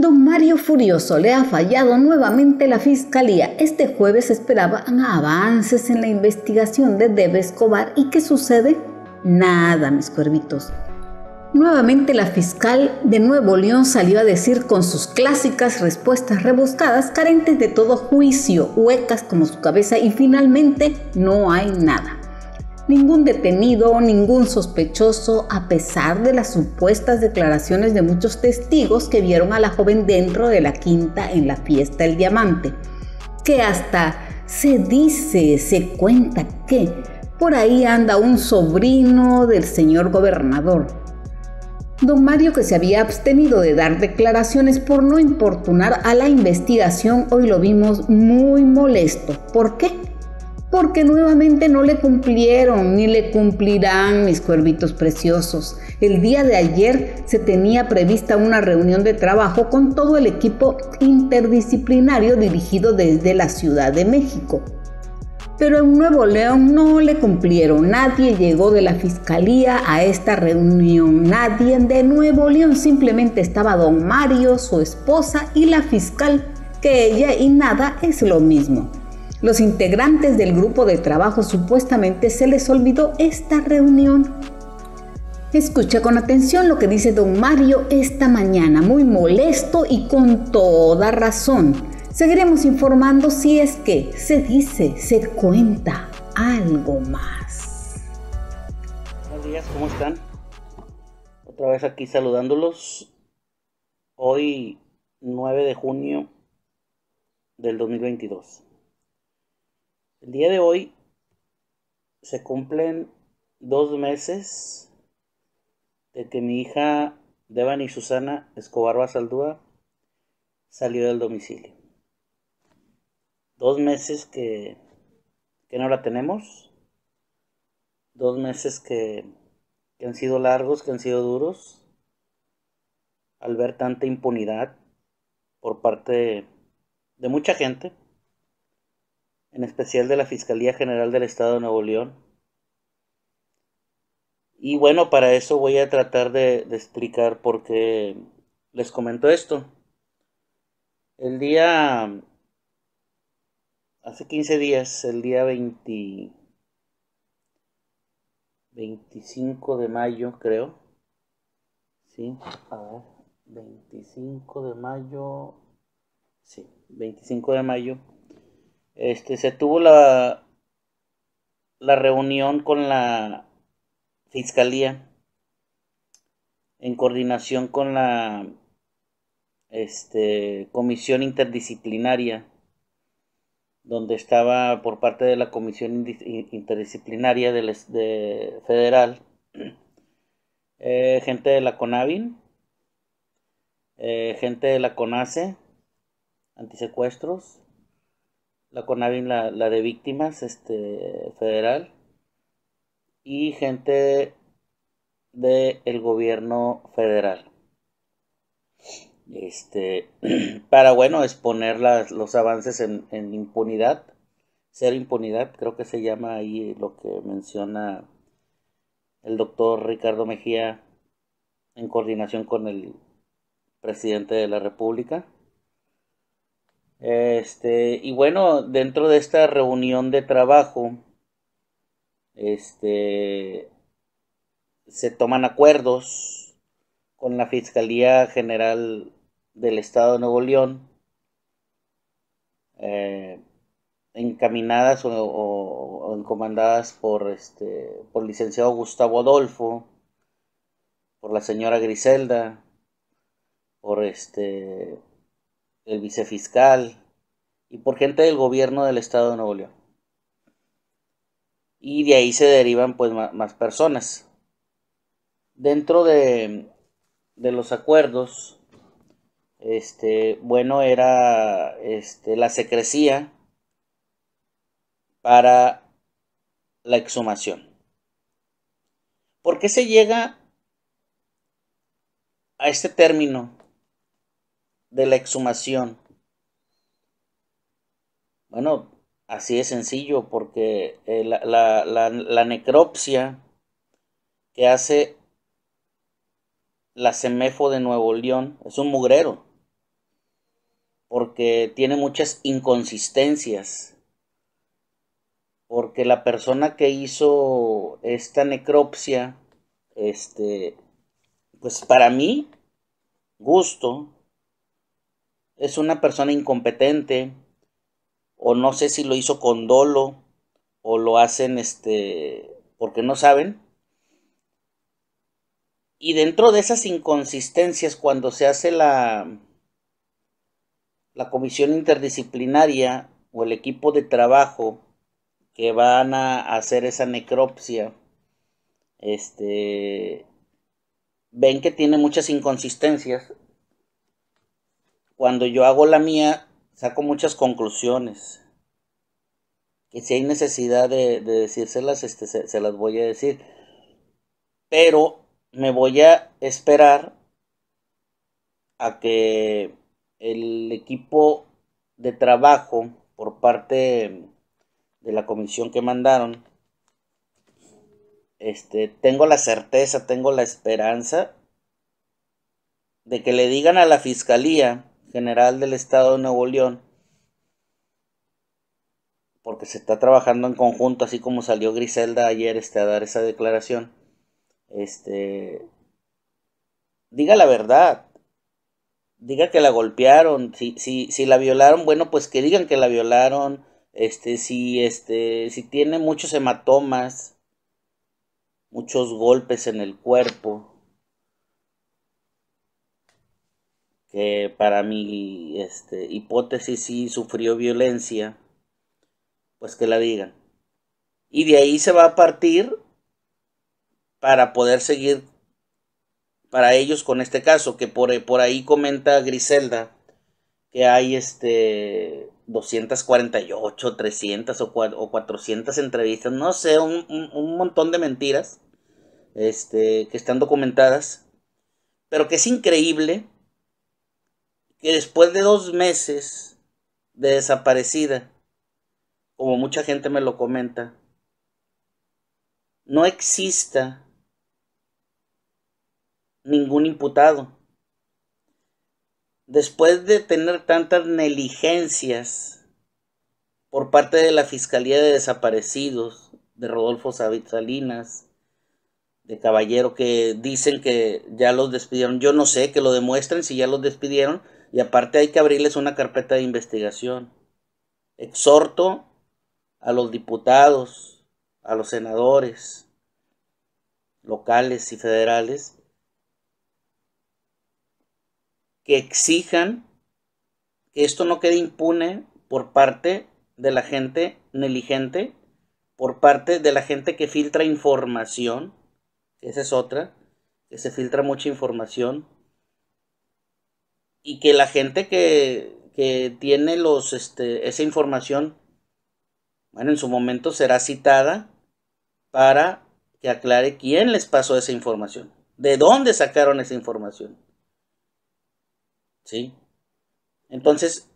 Don Mario Furioso le ha fallado nuevamente la fiscalía. Este jueves esperaban avances en la investigación de Debe Escobar. ¿Y qué sucede? Nada, mis cuervitos. Nuevamente la fiscal de Nuevo León salió a decir con sus clásicas respuestas rebuscadas, carentes de todo juicio, huecas como su cabeza y finalmente no hay nada ningún detenido, ningún sospechoso, a pesar de las supuestas declaraciones de muchos testigos que vieron a la joven dentro de la quinta en la fiesta El Diamante, que hasta se dice, se cuenta que por ahí anda un sobrino del señor gobernador. Don Mario, que se había abstenido de dar declaraciones por no importunar a la investigación, hoy lo vimos muy molesto. ¿Por qué? porque nuevamente no le cumplieron ni le cumplirán mis cuervitos preciosos. El día de ayer se tenía prevista una reunión de trabajo con todo el equipo interdisciplinario dirigido desde la Ciudad de México. Pero en Nuevo León no le cumplieron, nadie llegó de la fiscalía a esta reunión, nadie de Nuevo León, simplemente estaba don Mario, su esposa y la fiscal, que ella y nada es lo mismo. Los integrantes del grupo de trabajo supuestamente se les olvidó esta reunión. Escucha con atención lo que dice don Mario esta mañana, muy molesto y con toda razón. Seguiremos informando si es que se dice, se cuenta algo más. Buenos días, ¿cómo están? Otra vez aquí saludándolos. Hoy 9 de junio del 2022. El día de hoy se cumplen dos meses de que mi hija Devani Susana Escobar Basaldúa salió del domicilio. Dos meses que, no la tenemos. Dos meses que, que han sido largos, que han sido duros. Al ver tanta impunidad por parte de mucha gente en especial de la Fiscalía General del Estado de Nuevo León. Y bueno, para eso voy a tratar de, explicar por qué les comento esto. El día... Hace 15 días, el día 20, 25 de mayo, creo. Sí, a ver, 25 de mayo. Sí, 25 de mayo este, se tuvo la, la reunión con la fiscalía en coordinación con la este, comisión interdisciplinaria, donde estaba por parte de la comisión interdisciplinaria federal, eh, gente de la CONAVIN, eh, gente de la CONACE, antisecuestros, la CONAVIM, la, la, de víctimas este, federal, y gente del gobierno federal. Este, para, bueno, exponer los avances en, en impunidad, ser impunidad, creo que se llama ahí lo que menciona el doctor Ricardo Mejía en coordinación con el presidente de la República. Este, y bueno, dentro de esta reunión de trabajo, este, se toman acuerdos con la Fiscalía General del Estado de Nuevo León, eh, encaminadas o, encomandadas por, este, por licenciado Gustavo Adolfo, por la señora Griselda, por este el vicefiscal y por gente del gobierno del estado de Nuevo León. Y de ahí se derivan pues más, personas. Dentro de, los acuerdos, este, bueno, era este, la secrecía para la exhumación. ¿Por qué se llega a este término de la exhumación. Bueno, así de sencillo, porque eh, la, la, necropsia que hace la semefo de Nuevo León es un mugrero, porque tiene muchas inconsistencias, porque la persona que hizo esta necropsia, este, pues para mí, gusto, es una persona incompetente o no sé si lo hizo con dolo o lo hacen este porque no saben. Y dentro de esas inconsistencias cuando se hace la la comisión interdisciplinaria o el equipo de trabajo que van a hacer esa necropsia este ven que tiene muchas inconsistencias cuando yo hago la mía, saco muchas conclusiones. Y si hay necesidad de, decírselas, este, se, se las voy a decir. Pero me voy a esperar a que el equipo de trabajo por parte de la comisión que mandaron, este, tengo la certeza, tengo la esperanza de que le digan a la fiscalía General del Estado de Nuevo León, porque se está trabajando en conjunto, así como salió Griselda ayer este, a dar esa declaración, este, diga la verdad, diga que la golpearon, si, si, si la violaron, bueno, pues que digan que la violaron, este, si, este, si tiene muchos hematomas, muchos golpes en el cuerpo, que para mi este, hipótesis sí sufrió violencia, pues que la digan. Y de ahí se va a partir para poder seguir para ellos con este caso, que por, ahí comenta Griselda que hay este 248, 300 o, o 400 entrevistas, no sé, un, un montón de mentiras este, que están documentadas, pero que es increíble que después de dos meses de desaparecida, como mucha gente me lo comenta, no exista ningún imputado. Después de tener tantas negligencias por parte de la Fiscalía de Desaparecidos, de Rodolfo Salinas, de Caballero, que dicen que ya los despidieron, yo no sé, que lo demuestren si ya los despidieron, y aparte hay que abrirles una carpeta de investigación. Exhorto a los diputados, a los senadores locales y federales que exijan que esto no quede impune por parte de la gente negligente, por parte de la gente que filtra información, esa es otra, que se filtra mucha información y que la gente que, tiene los, este, esa información, bueno, en su momento será citada para que aclare quién les pasó esa información, de dónde sacaron esa información. ¿Sí? Entonces,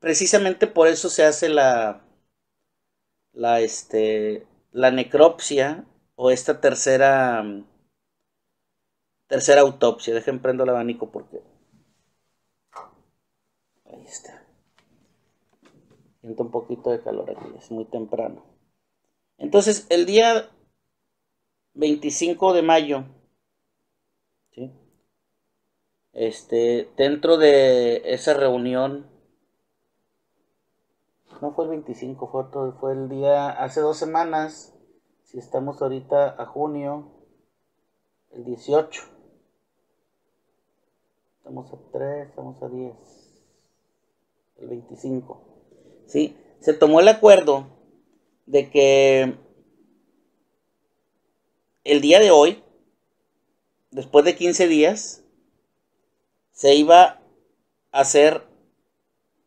precisamente por eso se hace la, la, este, la necropsia o esta tercera Tercera autopsia. Dejen prendo el abanico porque. Ahí está. Siento un poquito de calor aquí, es muy temprano. Entonces, el día 25 de mayo, este, dentro de esa reunión, no fue el 25, fue, fue el día, hace dos semanas, si estamos ahorita a junio, el 18, Estamos a 3, estamos a 10. El 25. ¿Sí? Se tomó el acuerdo de que el día de hoy, después de 15 días, se iba a hacer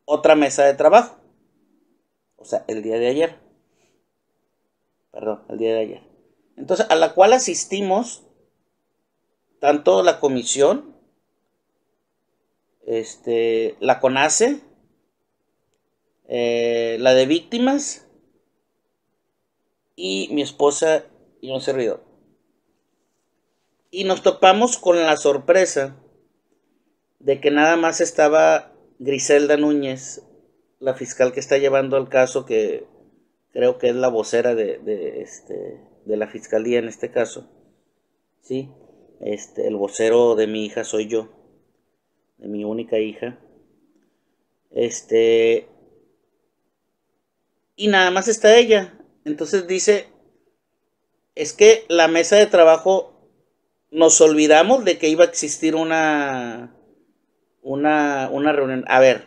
otra mesa de trabajo. O sea, el día de ayer. Perdón, el día de ayer. Entonces, a la cual asistimos tanto la comisión este, la CONACE, eh, la de víctimas y mi esposa y un servidor. Y nos topamos con la sorpresa de que nada más estaba Griselda Núñez, la fiscal que está llevando el caso, que creo que es la vocera de, este, de la fiscalía en este caso. ¿Sí? Este, el vocero de mi hija soy yo de mi única hija. Este. Y nada más está ella. Entonces dice, es que la mesa de trabajo nos olvidamos de que iba a existir una, una, una reunión. A ver,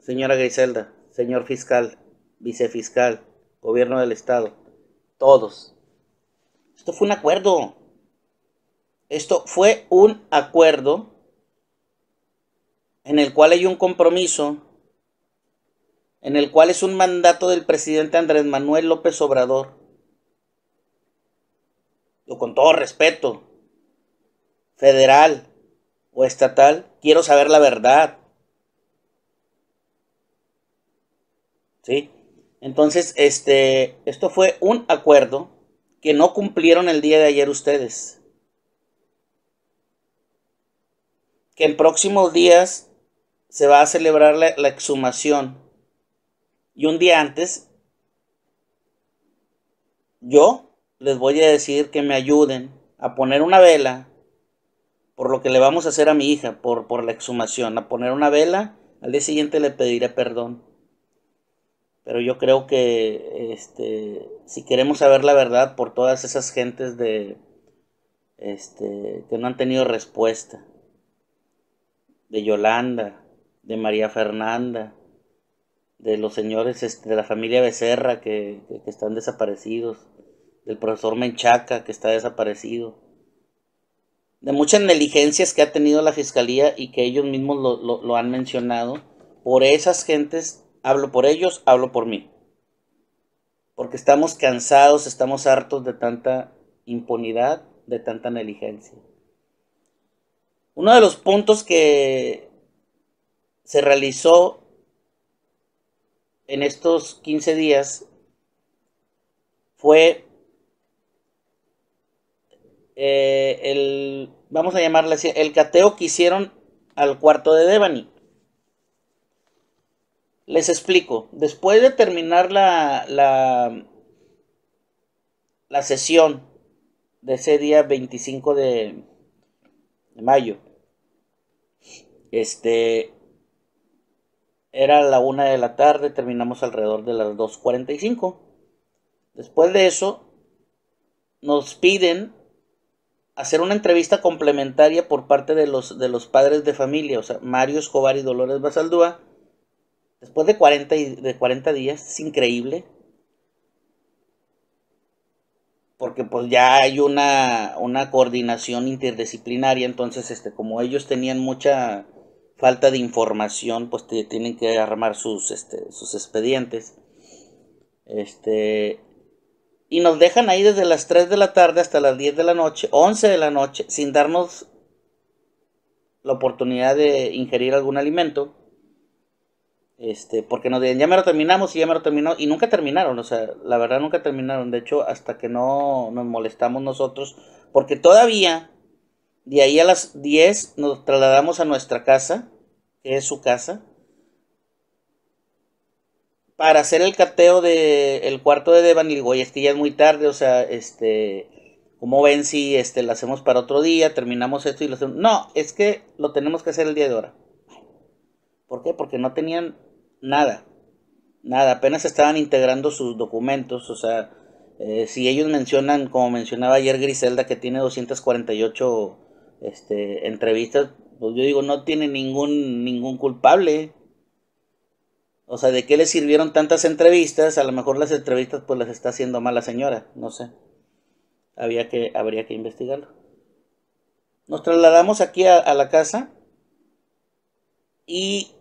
señora Griselda, señor fiscal, vicefiscal, gobierno del Estado, todos. Esto fue un acuerdo. Esto fue un acuerdo en el cual hay un compromiso, en el cual es un mandato del presidente Andrés Manuel López Obrador. Yo con todo respeto, federal o estatal, quiero saber la verdad. ¿Sí? Entonces, este, esto fue un acuerdo que no cumplieron el día de ayer ustedes. Que en próximos días se va a celebrar la, exhumación. Y un día antes, yo les voy a decir que me ayuden a poner una vela por lo que le vamos a hacer a mi hija, por, por la exhumación, a poner una vela, al día siguiente le pediré perdón. Pero yo creo que este, si queremos saber la verdad por todas esas gentes de, este, que no han tenido respuesta, de Yolanda, de María Fernanda, de los señores este, de la familia Becerra que, están desaparecidos, del profesor Menchaca que está desaparecido, de muchas negligencias que ha tenido la fiscalía y que ellos mismos lo han mencionado. Por esas gentes, hablo por ellos, hablo por mí. Porque estamos cansados, estamos hartos de tanta impunidad, de tanta negligencia. Uno de los puntos que se realizó en estos 15 días fue eh, el, vamos a llamarle así, el cateo que hicieron al cuarto de Devani. Les explico, después de terminar la, la, sesión de ese día 25 de, de mayo, este, era la una de la tarde, terminamos alrededor de las 2.45. Después de eso, nos piden hacer una entrevista complementaria por parte de los, de los padres de familia, o sea, Mario Escobar y Dolores Basaldúa, después de 40, de 40 días, es increíble, porque pues ya hay una, una coordinación interdisciplinaria, entonces este, como ellos tenían mucha falta de información, pues tienen que armar sus, este, sus expedientes. Este, y nos dejan ahí desde las 3 de la tarde hasta las 10 de la noche, 11 de la noche, sin darnos la oportunidad de ingerir algún alimento. Este, porque nos dicen, ya me lo terminamos y ya me lo terminó. Y nunca terminaron, o sea, la verdad nunca terminaron. De hecho, hasta que no nos molestamos nosotros, porque todavía de ahí a las 10 nos trasladamos a nuestra casa, que es su casa, para hacer el cateo del el cuarto de Devan. Y es que ya es muy tarde, o sea, este, como ven si este, lo hacemos para otro día, terminamos esto y lo hacemos? No, es que lo tenemos que hacer el día de ahora. ¿Por qué? Porque no tenían nada, nada, apenas estaban integrando sus documentos, o sea, eh, si ellos mencionan, como mencionaba ayer Griselda, que tiene 248 este, entrevistas, pues yo digo, no tiene ningún, ningún culpable. O sea, ¿de qué le sirvieron tantas entrevistas? A lo mejor las entrevistas pues las está haciendo mala señora, no sé. Había que, habría que investigarlo. Nos trasladamos aquí a, a la casa y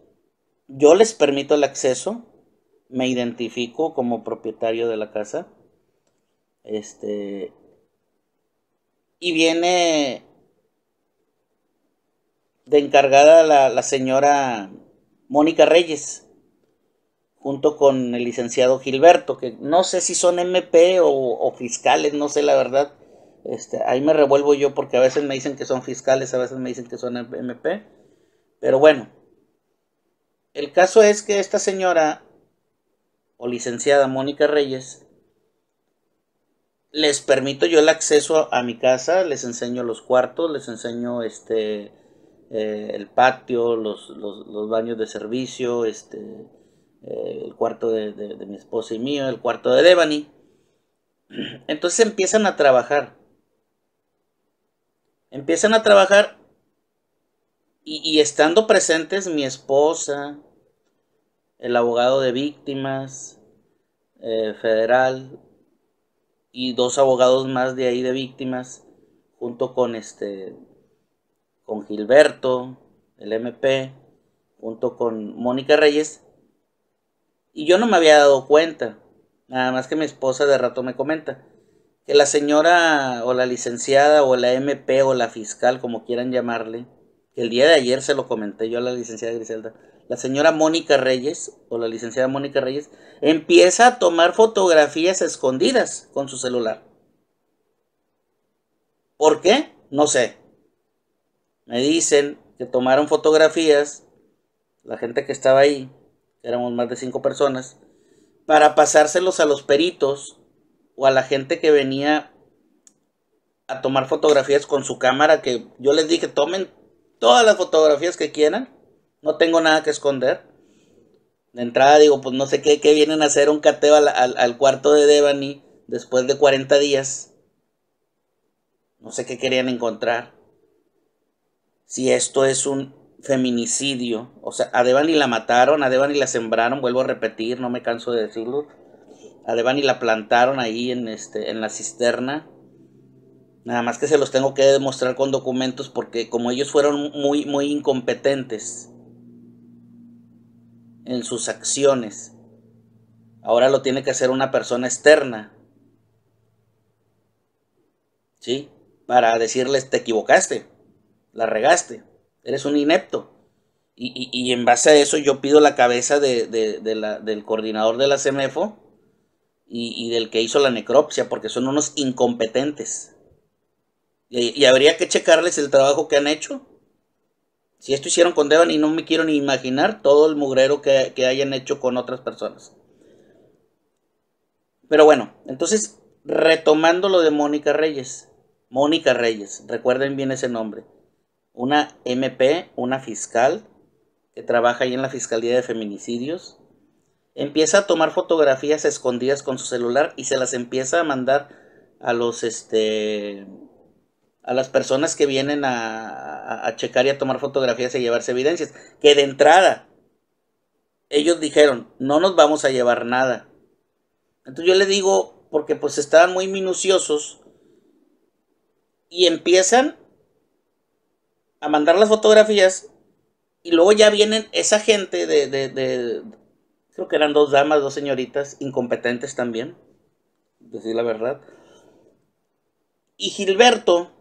yo les permito el acceso. Me identifico como propietario de la casa. Este. Y viene de encargada la, señora Mónica Reyes, junto con el licenciado Gilberto, que no sé si son MP o, fiscales, no sé la verdad. Este, ahí me revuelvo yo porque a veces me dicen que son fiscales, a veces me dicen que son MP. Pero bueno, el caso es que esta señora o licenciada Mónica Reyes les permito yo el acceso a mi casa, les enseño los cuartos, les enseño este eh, el patio, los, baños de servicio, este, eh, el cuarto de, mi esposa y mío, el cuarto de Devani. Entonces empiezan a trabajar. Empiezan a trabajar y, estando presentes mi esposa, el abogado de víctimas eh, federal y dos abogados más de ahí de víctimas, junto con este con Gilberto, el MP, junto con Mónica Reyes. Y yo no me había dado cuenta, nada más que mi esposa de rato me comenta, que la señora o la licenciada o la MP o la fiscal, como quieran llamarle, que el día de ayer se lo comenté yo a la licenciada Griselda, la señora Mónica Reyes o la licenciada Mónica Reyes empieza a tomar fotografías escondidas con su celular. ¿Por qué? No sé me dicen que tomaron fotografías, la gente que estaba ahí, éramos más de cinco personas, para pasárselos a los peritos o a la gente que venía a tomar fotografías con su cámara, que yo les dije, tomen todas las fotografías que quieran, no tengo nada que esconder. De entrada digo, pues no sé qué, que vienen a hacer un cateo al, al cuarto de Devani después de 40 días. No sé qué querían encontrar si esto es un feminicidio. O sea, a Devani la mataron, a Devani la sembraron, vuelvo a repetir, no me canso de decirlo. A Devani la plantaron ahí en, este, en la cisterna. Nada más que se los tengo que demostrar con documentos porque como ellos fueron muy, muy incompetentes en sus acciones, ahora lo tiene que hacer una persona externa. ¿Sí? Para decirles, te equivocaste la regaste, eres un inepto. Y, en base a eso yo pido la cabeza de, del coordinador de la CMFO y, del que hizo la necropsia, porque son unos incompetentes. Y, habría que checarles el trabajo que han hecho. Si esto hicieron con Devan y no me quiero ni imaginar todo el mugrero que hayan hecho con otras personas. Pero bueno, entonces retomando lo de Mónica Reyes. Mónica Reyes, recuerden bien ese nombre una MP, una fiscal, que trabaja ahí en la Fiscalía de Feminicidios, empieza a tomar fotografías escondidas con su celular y se las empieza a mandar a los este a las personas que vienen a, a, checar y a tomar fotografías y a llevarse evidencias. Que de entrada, ellos dijeron, no nos vamos a llevar nada. Entonces yo le digo, porque pues estaban muy minuciosos y empiezan mandar las fotografías y luego ya vienen esa gente de, creo que eran dos damas, dos señoritas, incompetentes también, decir la verdad. Y Gilberto,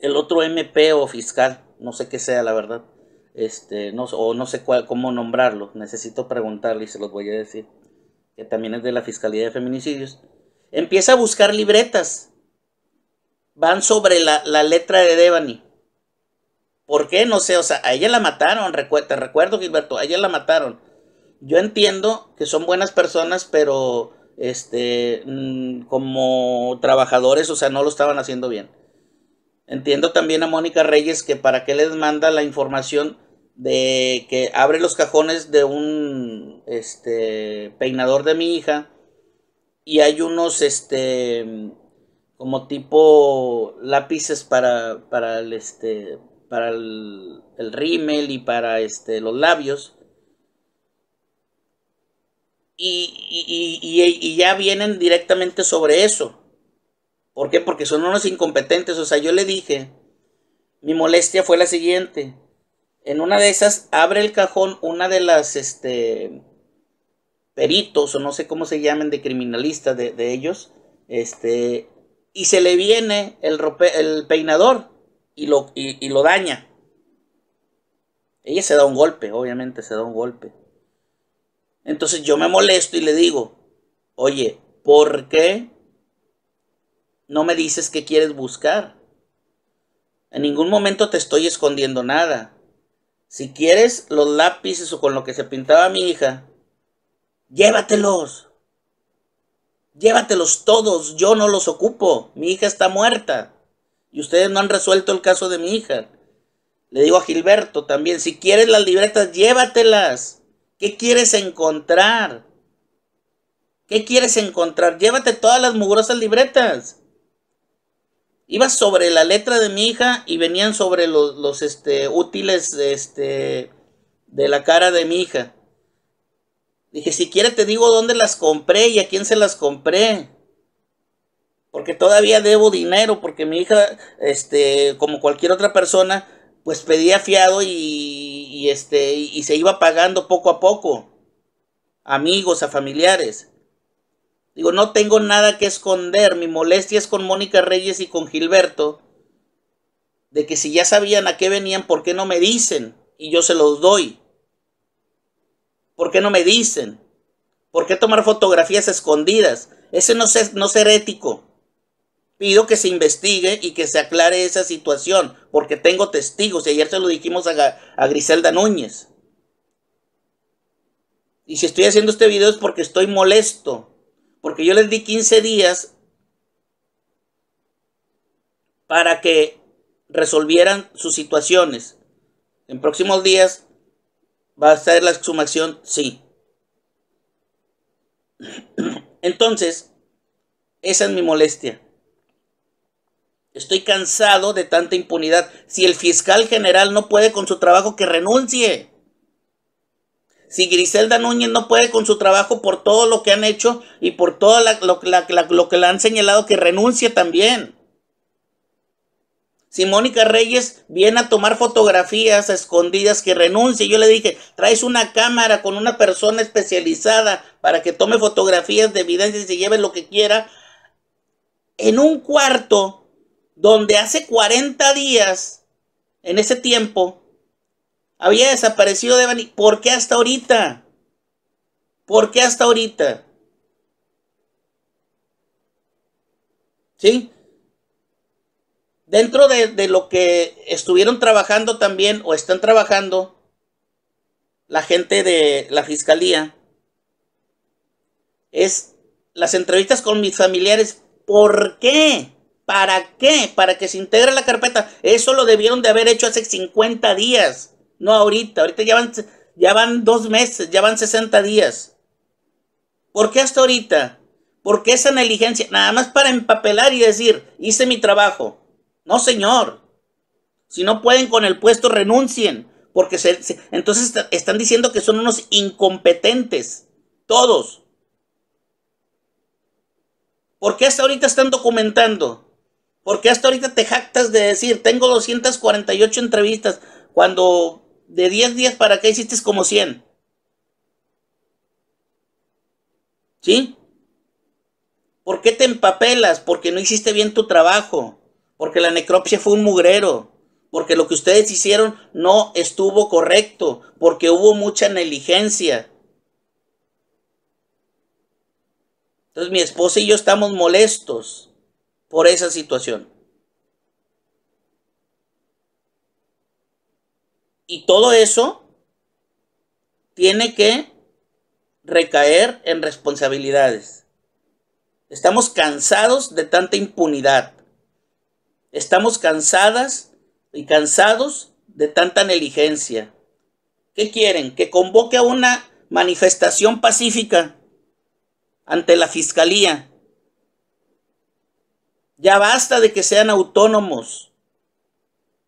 el otro MP o fiscal, no sé qué sea la verdad, este, no, o no sé cuál, cómo nombrarlo, necesito preguntarle y se los voy a decir, que también es de la Fiscalía de Feminicidios, empieza a buscar libretas, van sobre la, la letra de Devani ¿Por qué? No sé, o sea, a ella la mataron, te recuerdo, Gilberto, a ella la mataron. Yo entiendo que son buenas personas, pero este, mm, como trabajadores, o sea, no lo estaban haciendo bien. Entiendo también a Mónica Reyes que para qué les manda la información de que abre los cajones de un este, peinador de mi hija y hay unos este como tipo lápices para, para el este para el, el rímel y para este, los labios. Y, y, ya vienen directamente sobre eso. ¿Por qué? Porque son unos incompetentes. O sea, yo le dije, mi molestia fue la siguiente. En una de esas abre el cajón una de las este, peritos, o no sé cómo se llamen, de criminalistas de, ellos, este, y se le viene el, el peinador y lo, daña. Ella se da un golpe, obviamente se da un golpe. Entonces yo me molesto y le digo, oye, ¿por qué no me dices qué quieres buscar? En ningún momento te estoy escondiendo nada. Si quieres los lápices o con lo que se pintaba mi hija, llévatelos. Llévatelos todos, yo no los ocupo. Mi hija está muerta. Y ustedes no han resuelto el caso de mi hija. Le digo a Gilberto también, si quieres las libretas, llévatelas. ¿Qué quieres encontrar? ¿Qué quieres encontrar? Llévate todas las mugrosas libretas. Iba sobre la letra de mi hija y venían sobre los, este, útiles este, de la cara de mi hija. Dije, si quieres te digo dónde las compré y a quién se las compré porque todavía debo dinero, porque mi hija, este, como cualquier otra persona, pues pedía fiado y, este, y se iba pagando poco a poco, amigos, a familiares. Digo, no tengo nada que esconder, mi molestia es con Mónica Reyes y con Gilberto, de que si ya sabían a qué venían, ¿por qué no me dicen? Y yo se los doy. ¿Por qué no me dicen? ¿Por qué tomar fotografías escondidas? Ese no, es, no ser ético pido que se investigue y que se aclare esa situación, porque tengo testigos, y ayer se lo dijimos a, Griselda Núñez. Y si estoy haciendo este video es porque estoy molesto, porque yo les di 15 días para que resolvieran sus situaciones. En próximos días va a ser la exhumación, sí. Entonces, esa es mi molestia. Estoy cansado de tanta impunidad. Si el fiscal general no puede con su trabajo, que renuncie. Si Griselda Núñez no puede con su trabajo por todo lo que han hecho y por todo lo, la, que le han señalado, que renuncie también. Si Mónica Reyes viene a tomar fotografías escondidas, que renuncie. Yo le dije, traes una cámara con una persona especializada para que tome fotografías de evidencia y se lleve lo que quiera. En un cuarto donde hace 40 días, en ese tiempo, había desaparecido Devani. ¿Por qué hasta ahorita? ¿Por qué hasta ahorita? ¿Sí? Dentro de, de lo que estuvieron trabajando también o están trabajando la gente de la fiscalía es las entrevistas con mis familiares. ¿Por qué? ¿Para qué? Para que se integre la carpeta. Eso lo debieron de haber hecho hace 50 días, no ahorita. Ahorita ya van, ya van dos meses, ya van 60 días. ¿Por qué hasta ahorita? ¿Por qué esa negligencia? Nada más para empapelar y decir, hice mi trabajo. No, señor. Si no pueden con el puesto, renuncien. Porque entonces están diciendo que son unos incompetentes. Todos. ¿Por qué hasta ahorita están documentando? ¿Por qué hasta ahorita te jactas de decir, tengo 248 entrevistas, cuando de 10 días para acá hiciste como 100? ¿Sí? ¿Por qué te empapelas? Porque no hiciste bien tu trabajo, porque la necropsia fue un mugrero, porque lo que ustedes hicieron no estuvo correcto, porque hubo mucha negligencia. Entonces mi esposa y yo estamos molestos por esa situación. Y todo eso tiene que recaer en responsabilidades. Estamos cansados de tanta impunidad. Estamos cansadas y cansados de tanta negligencia. ¿Qué quieren? Que convoque a una manifestación pacífica ante la fiscalía ya basta de que sean autónomos,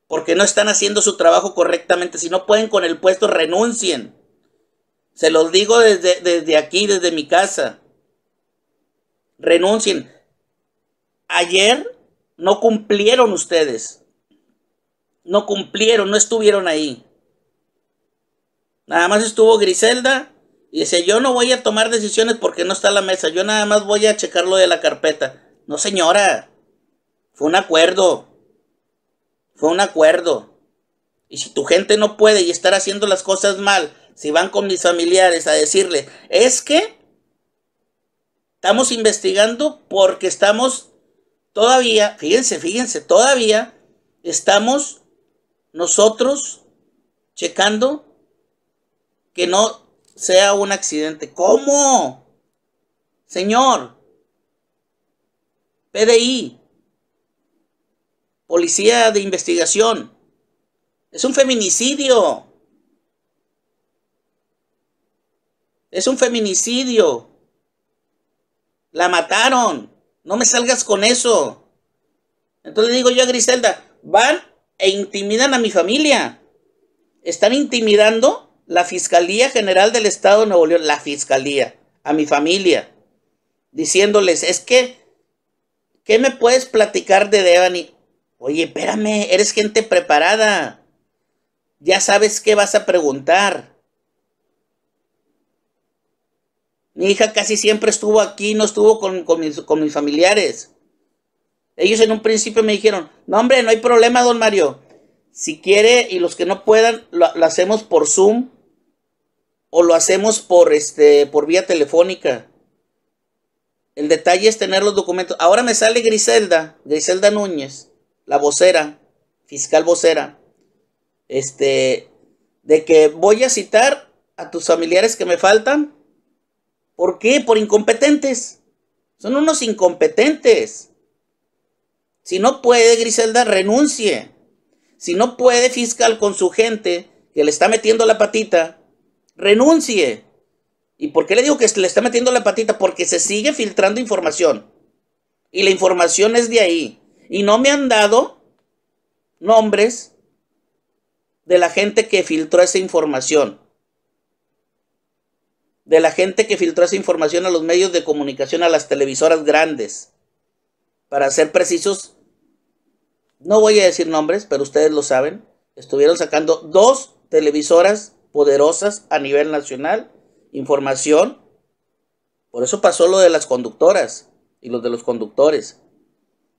porque no están haciendo su trabajo correctamente. Si no pueden con el puesto, renuncien. Se los digo desde, aquí, desde mi casa. Renuncien. Ayer no cumplieron ustedes. No cumplieron, no estuvieron ahí. Nada más estuvo Griselda y dice, yo no voy a tomar decisiones porque no está la mesa, yo nada más voy a checar lo de la carpeta. No, señora un acuerdo. Fue un acuerdo. Y si tu gente no puede y estar haciendo las cosas mal, si van con mis familiares a decirle, es que estamos investigando porque estamos todavía, fíjense, fíjense, todavía estamos nosotros checando que no sea un accidente. ¿Cómo? Señor, PDI, policía de investigación. Es un feminicidio. Es un feminicidio. La mataron. No me salgas con eso. Entonces digo yo a Griselda, van e intimidan a mi familia. Están intimidando la Fiscalía General del Estado de Nuevo León, la Fiscalía, a mi familia, diciéndoles, es que, ¿qué me puedes platicar de Devani? Oye, espérame, eres gente preparada. Ya sabes qué vas a preguntar. Mi hija casi siempre estuvo aquí, no estuvo con, mis, familiares. Ellos en un principio me dijeron, no hombre, no hay problema, don Mario. Si quiere y los que no puedan, lo, lo hacemos por Zoom o lo hacemos por, este, por vía telefónica. El detalle es tener los documentos. Ahora me sale Griselda, Griselda Núñez la vocera, fiscal vocera, este, de que voy a citar a tus familiares que me faltan. ¿Por qué? Por incompetentes. Son unos incompetentes. Si no puede, Griselda, renuncie. Si no puede, fiscal, con su gente que le está metiendo la patita, renuncie. ¿Y por qué le digo que le está metiendo la patita? Porque se sigue filtrando información. Y la información es de ahí. Y no me han dado nombres de la gente que filtró esa información. De la gente que filtró esa información a los medios de comunicación, a las televisoras grandes. Para ser precisos, no voy a decir nombres, pero ustedes lo saben. Estuvieron sacando dos televisoras poderosas a nivel nacional información. Por eso pasó lo de las conductoras y lo de los conductores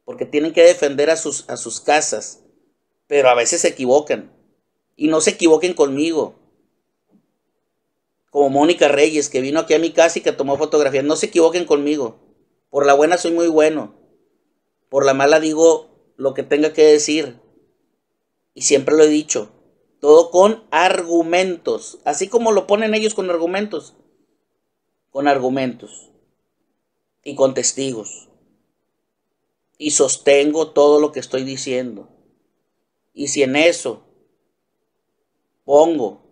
porque tienen que defender a sus, a sus casas, pero a veces se equivocan. Y no se equivoquen conmigo. Como Mónica Reyes, que vino aquí a mi casa y que tomó fotografías. No se equivoquen conmigo. Por la buena soy muy bueno. Por la mala digo lo que tenga que decir. Y siempre lo he dicho. Todo con argumentos. Así como lo ponen ellos con argumentos. Con argumentos. Y con testigos y sostengo todo lo que estoy diciendo. Y si en eso pongo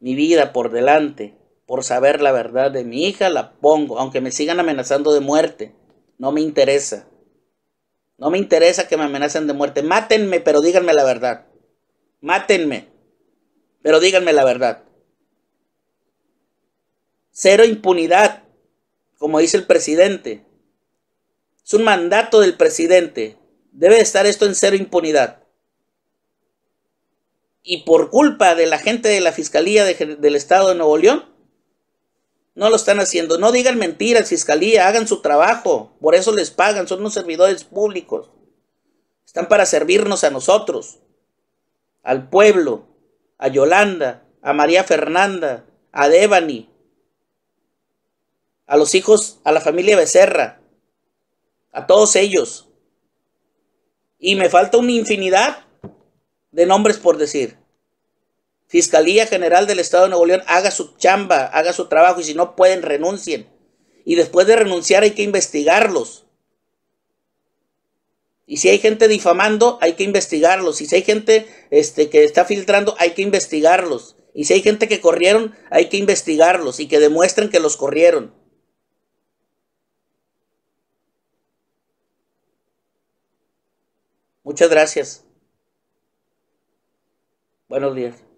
mi vida por delante, por saber la verdad de mi hija, la pongo, aunque me sigan amenazando de muerte, no me interesa. No me interesa que me amenacen de muerte. Mátenme, pero díganme la verdad. Mátenme, pero díganme la verdad. Cero impunidad, como dice el presidente. Es un mandato del presidente. Debe estar esto en cero impunidad. Y por culpa de la gente de la Fiscalía del Estado de Nuevo León, no lo están haciendo. No digan mentiras, Fiscalía, hagan su trabajo. Por eso les pagan, son unos servidores públicos. Están para servirnos a nosotros, al pueblo, a Yolanda, a María Fernanda, a Devani, a los hijos, a la familia Becerra a todos ellos. Y me falta una infinidad de nombres por decir. Fiscalía General del Estado de Nuevo León, haga su chamba, haga su trabajo y si no pueden, renuncien. Y después de renunciar hay que investigarlos. Y si hay gente difamando, hay que investigarlos. Y si hay gente este, que está filtrando, hay que investigarlos. Y si hay gente que corrieron, hay que investigarlos y que demuestren que los corrieron. Muchas gracias. Buenos días.